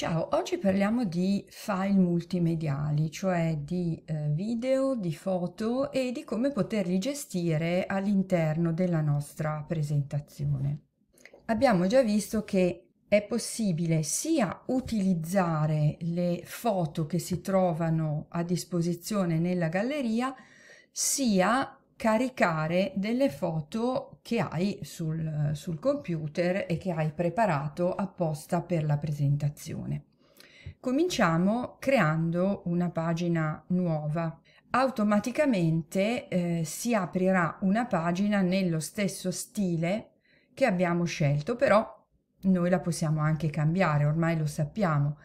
Ciao, oggi parliamo di file multimediali, cioè di eh, video, di foto e di come poterli gestire all'interno della nostra presentazione. Abbiamo già visto che è possibile sia utilizzare le foto che si trovano a disposizione nella galleria, sia caricare delle foto che hai sul, sul computer e che hai preparato apposta per la presentazione. Cominciamo creando una pagina nuova automaticamente eh, si aprirà una pagina nello stesso stile che abbiamo scelto, però noi la possiamo anche cambiare, ormai lo sappiamo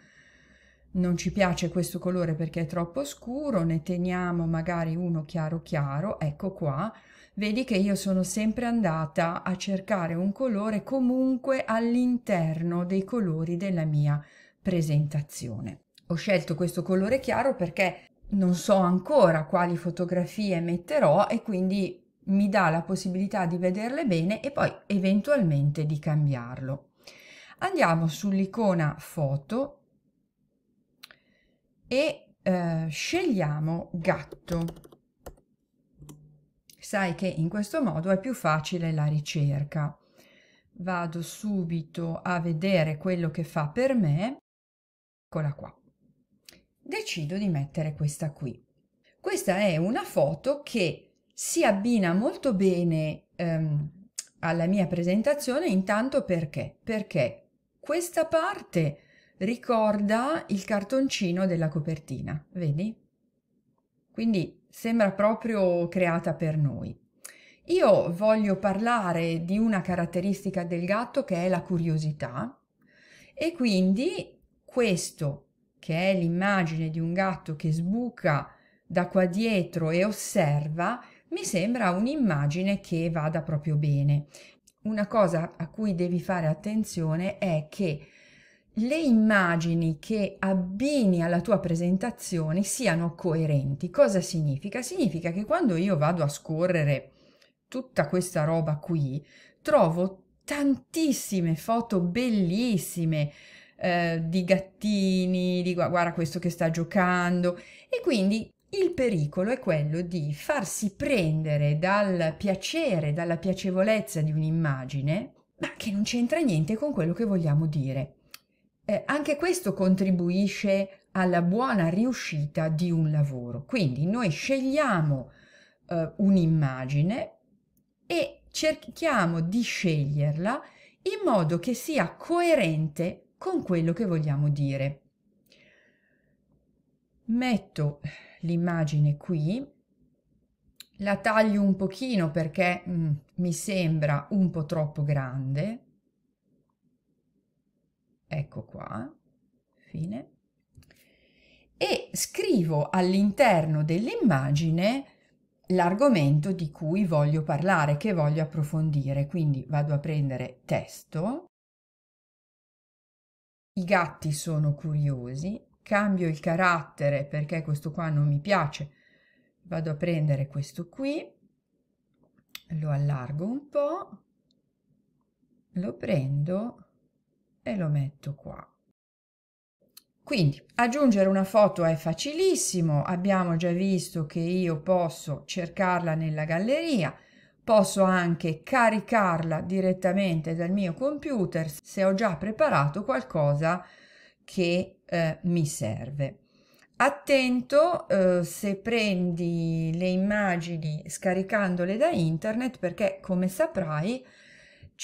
non ci piace questo colore perché è troppo scuro, ne teniamo magari uno chiaro chiaro, ecco qua, vedi che io sono sempre andata a cercare un colore comunque all'interno dei colori della mia presentazione. Ho scelto questo colore chiaro perché non so ancora quali fotografie metterò e quindi mi dà la possibilità di vederle bene e poi eventualmente di cambiarlo. Andiamo sull'icona foto e eh, scegliamo gatto. Sai che in questo modo è più facile la ricerca. Vado subito a vedere quello che fa per me. Eccola qua. Decido di mettere questa qui. Questa è una foto che si abbina molto bene ehm, alla mia presentazione intanto perché? Perché questa parte ricorda il cartoncino della copertina, vedi? Quindi sembra proprio creata per noi. Io voglio parlare di una caratteristica del gatto che è la curiosità e quindi questo che è l'immagine di un gatto che sbuca da qua dietro e osserva, mi sembra un'immagine che vada proprio bene. Una cosa a cui devi fare attenzione è che le immagini che abbini alla tua presentazione siano coerenti. Cosa significa? Significa che quando io vado a scorrere tutta questa roba qui, trovo tantissime foto bellissime eh, di gattini, di guarda questo che sta giocando e quindi il pericolo è quello di farsi prendere dal piacere, dalla piacevolezza di un'immagine, ma che non c'entra niente con quello che vogliamo dire eh, anche questo contribuisce alla buona riuscita di un lavoro. Quindi noi scegliamo eh, un'immagine e cerchiamo di sceglierla in modo che sia coerente con quello che vogliamo dire. Metto l'immagine qui, la taglio un pochino perché mm, mi sembra un po' troppo grande ecco qua, fine, e scrivo all'interno dell'immagine l'argomento di cui voglio parlare, che voglio approfondire. Quindi vado a prendere testo, i gatti sono curiosi, cambio il carattere perché questo qua non mi piace, vado a prendere questo qui, lo allargo un po', lo prendo e lo metto qua. Quindi aggiungere una foto è facilissimo, abbiamo già visto che io posso cercarla nella galleria, posso anche caricarla direttamente dal mio computer se ho già preparato qualcosa che eh, mi serve. Attento eh, se prendi le immagini scaricandole da internet perché come saprai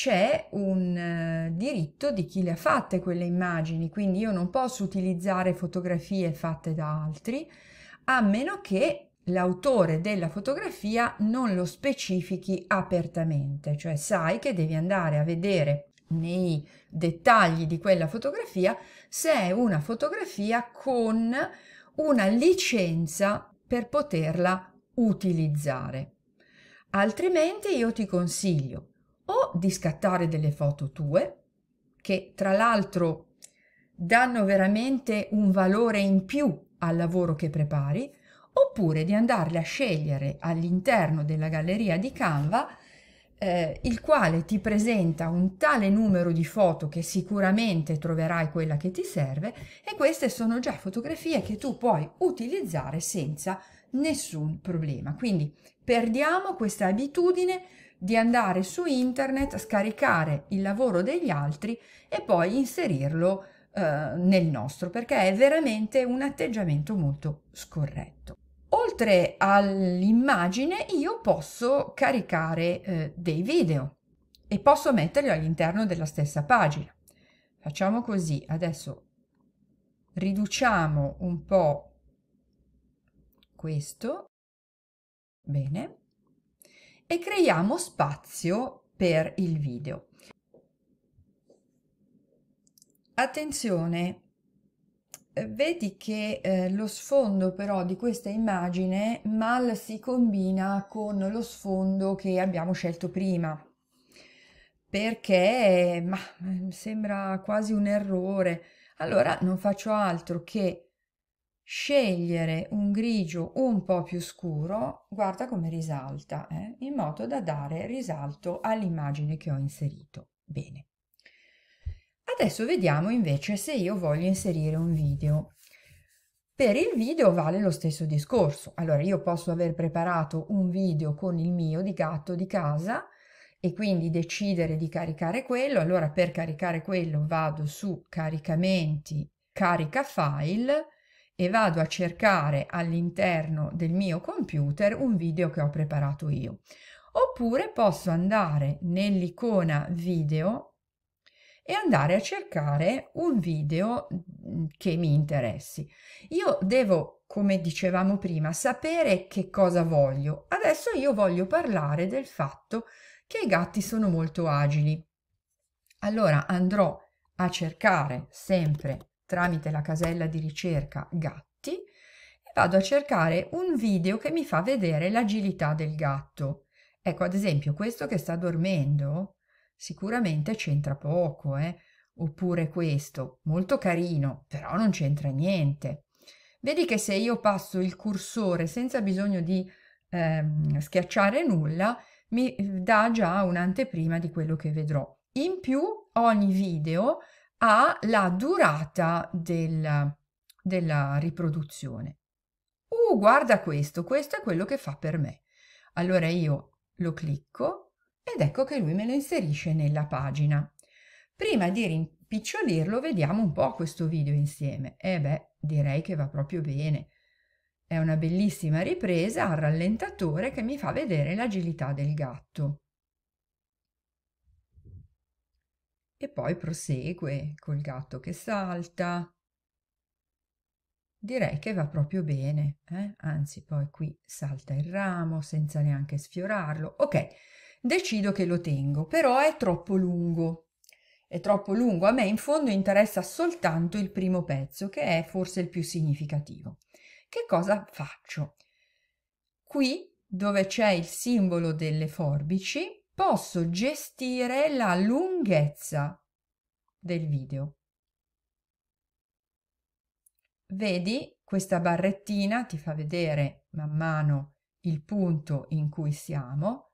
c'è un eh, diritto di chi le ha fatte quelle immagini, quindi io non posso utilizzare fotografie fatte da altri a meno che l'autore della fotografia non lo specifichi apertamente, cioè sai che devi andare a vedere nei dettagli di quella fotografia se è una fotografia con una licenza per poterla utilizzare. Altrimenti io ti consiglio di scattare delle foto tue, che tra l'altro danno veramente un valore in più al lavoro che prepari, oppure di andarle a scegliere all'interno della galleria di Canva, eh, il quale ti presenta un tale numero di foto che sicuramente troverai quella che ti serve e queste sono già fotografie che tu puoi utilizzare senza nessun problema. Quindi perdiamo questa abitudine di andare su internet, scaricare il lavoro degli altri e poi inserirlo eh, nel nostro, perché è veramente un atteggiamento molto scorretto. Oltre all'immagine io posso caricare eh, dei video e posso metterli all'interno della stessa pagina. Facciamo così, adesso riduciamo un po' questo, bene, e creiamo spazio per il video. Attenzione, eh, vedi che eh, lo sfondo però di questa immagine mal si combina con lo sfondo che abbiamo scelto prima perché ma, eh, sembra quasi un errore allora non faccio altro che scegliere un grigio un po' più scuro, guarda come risalta, eh? in modo da dare risalto all'immagine che ho inserito. Bene. Adesso vediamo invece se io voglio inserire un video. Per il video vale lo stesso discorso. Allora io posso aver preparato un video con il mio di gatto di casa e quindi decidere di caricare quello. Allora per caricare quello vado su caricamenti, carica file e vado a cercare all'interno del mio computer un video che ho preparato io. Oppure posso andare nell'icona video e andare a cercare un video mm, che mi interessi. Io devo, come dicevamo prima, sapere che cosa voglio. Adesso io voglio parlare del fatto che i gatti sono molto agili. Allora andrò a cercare sempre tramite la casella di ricerca gatti e vado a cercare un video che mi fa vedere l'agilità del gatto. Ecco, ad esempio, questo che sta dormendo sicuramente c'entra poco, eh? oppure questo, molto carino, però non c'entra niente. Vedi che se io passo il cursore senza bisogno di ehm, schiacciare nulla, mi eh, dà già un'anteprima di quello che vedrò. In più, ogni video ha la durata del, della riproduzione. Uh, guarda questo, questo è quello che fa per me. Allora io lo clicco ed ecco che lui me lo inserisce nella pagina. Prima di rimpicciolirlo vediamo un po' questo video insieme. E eh beh, direi che va proprio bene. È una bellissima ripresa al rallentatore che mi fa vedere l'agilità del gatto. e poi prosegue col gatto che salta. Direi che va proprio bene, eh? anzi poi qui salta il ramo senza neanche sfiorarlo. Ok, decido che lo tengo, però è troppo lungo. È troppo lungo, a me in fondo interessa soltanto il primo pezzo, che è forse il più significativo. Che cosa faccio? Qui, dove c'è il simbolo delle forbici, posso gestire la lunghezza del video. Vedi questa barrettina ti fa vedere man mano il punto in cui siamo.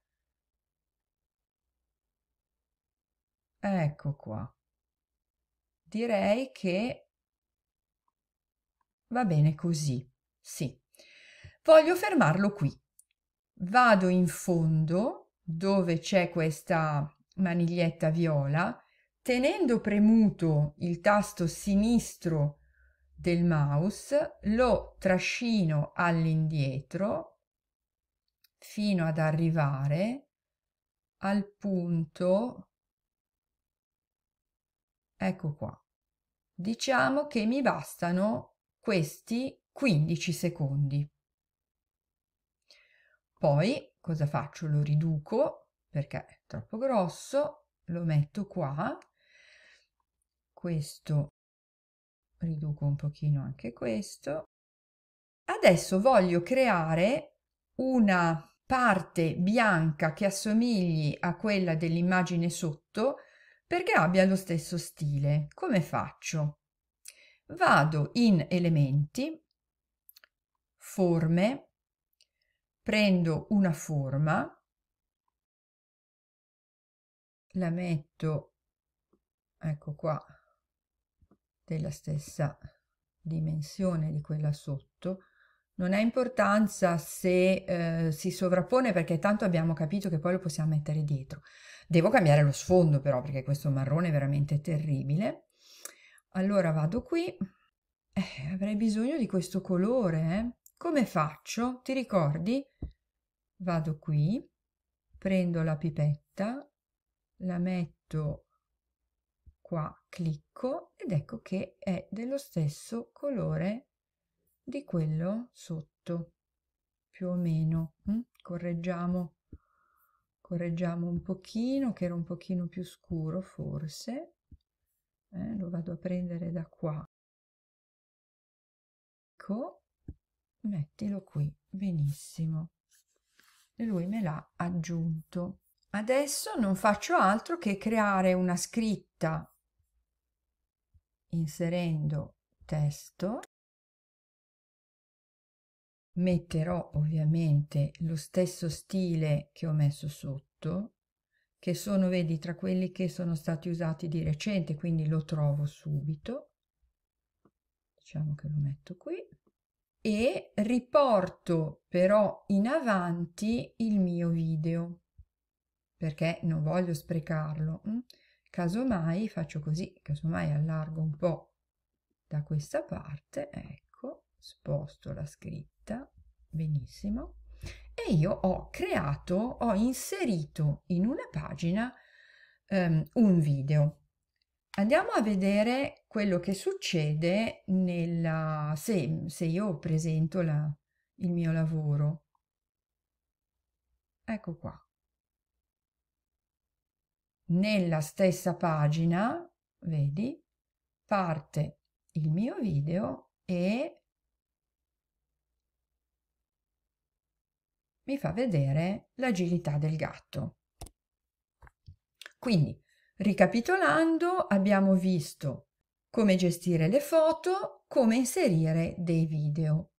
Ecco qua. Direi che va bene così. Sì. Voglio fermarlo qui. Vado in fondo dove c'è questa maniglietta viola, tenendo premuto il tasto sinistro del mouse, lo trascino all'indietro fino ad arrivare al punto, ecco qua, diciamo che mi bastano questi 15 secondi. Poi cosa faccio? Lo riduco perché è troppo grosso, lo metto qua, questo riduco un pochino anche questo. Adesso voglio creare una parte bianca che assomigli a quella dell'immagine sotto perché abbia lo stesso stile. Come faccio? Vado in elementi, forme, prendo una forma, la metto, ecco qua, della stessa dimensione di quella sotto, non ha importanza se eh, si sovrappone perché tanto abbiamo capito che poi lo possiamo mettere dietro. Devo cambiare lo sfondo però perché questo marrone è veramente terribile. Allora vado qui, eh, avrei bisogno di questo colore, eh come faccio ti ricordi vado qui prendo la pipetta la metto qua clicco ed ecco che è dello stesso colore di quello sotto più o meno mm? correggiamo correggiamo un pochino che era un pochino più scuro forse eh, lo vado a prendere da qua ecco mettilo qui benissimo e lui me l'ha aggiunto adesso non faccio altro che creare una scritta inserendo testo metterò ovviamente lo stesso stile che ho messo sotto che sono vedi tra quelli che sono stati usati di recente quindi lo trovo subito diciamo che lo metto qui e riporto però in avanti il mio video perché non voglio sprecarlo mm? casomai faccio così casomai allargo un po da questa parte ecco sposto la scritta benissimo e io ho creato ho inserito in una pagina um, un video Andiamo a vedere quello che succede nella, se, se io presento la, il mio lavoro. Ecco qua. Nella stessa pagina, vedi, parte il mio video e mi fa vedere l'agilità del gatto. Quindi Ricapitolando, abbiamo visto come gestire le foto, come inserire dei video.